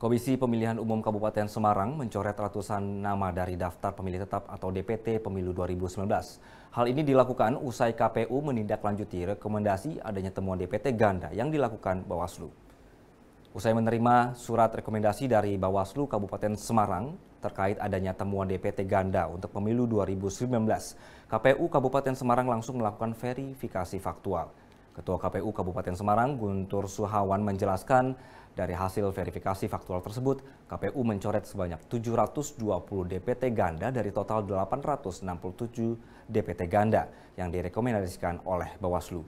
Komisi Pemilihan Umum Kabupaten Semarang mencoret ratusan nama dari daftar pemilih tetap atau DPT Pemilu 2019. Hal ini dilakukan usai KPU menindaklanjuti rekomendasi adanya temuan DPT ganda yang dilakukan Bawaslu. Usai menerima surat rekomendasi dari Bawaslu Kabupaten Semarang terkait adanya temuan DPT ganda untuk Pemilu 2019, KPU Kabupaten Semarang langsung melakukan verifikasi faktual. Ketua KPU Kabupaten Semarang Guntur Suhawan menjelaskan dari hasil verifikasi faktual tersebut, KPU mencoret sebanyak 720 DPT ganda dari total 867 DPT ganda yang direkomendasikan oleh Bawaslu.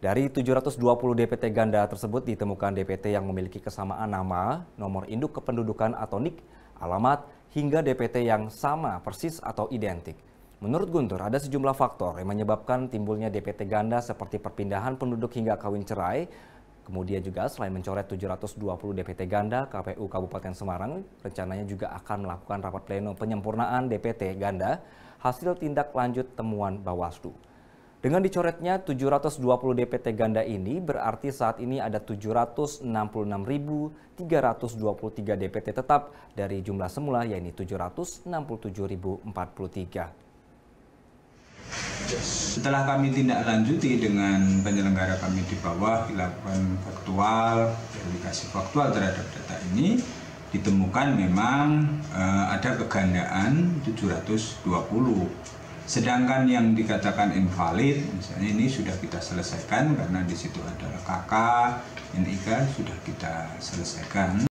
Dari 720 DPT ganda tersebut ditemukan DPT yang memiliki kesamaan nama, nomor induk kependudukan atau NIK, alamat, hingga DPT yang sama persis atau identik. Menurut Guntur, ada sejumlah faktor yang menyebabkan timbulnya DPT ganda seperti perpindahan penduduk hingga kawin cerai, Kemudian juga selain mencoret 720 DPT ganda, KPU Kabupaten Semarang rencananya juga akan melakukan rapat pleno penyempurnaan DPT ganda hasil tindak lanjut temuan Bawaslu. Dengan dicoretnya 720 DPT ganda ini berarti saat ini ada 766.323 DPT tetap dari jumlah semula yaitu 767.043. Setelah kami tindak lanjuti dengan penyelenggara kami di bawah dilakukan faktual, verifikasi faktual terhadap data ini ditemukan memang e, ada kegandaan 720. Sedangkan yang dikatakan invalid, misalnya ini sudah kita selesaikan karena di situ ada KK, NIK sudah kita selesaikan.